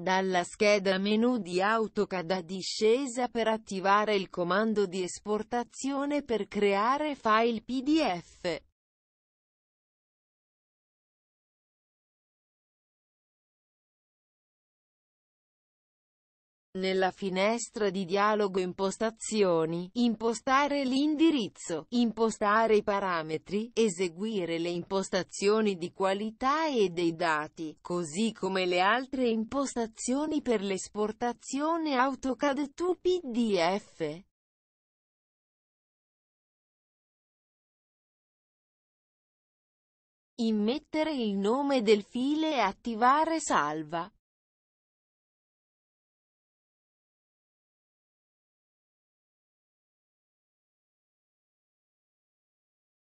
Dalla scheda menu di AutoCAD a discesa per attivare il comando di esportazione per creare file PDF. Nella finestra di dialogo impostazioni, impostare l'indirizzo, impostare i parametri, eseguire le impostazioni di qualità e dei dati, così come le altre impostazioni per l'esportazione AutoCAD to PDF. Immettere il nome del file e attivare salva.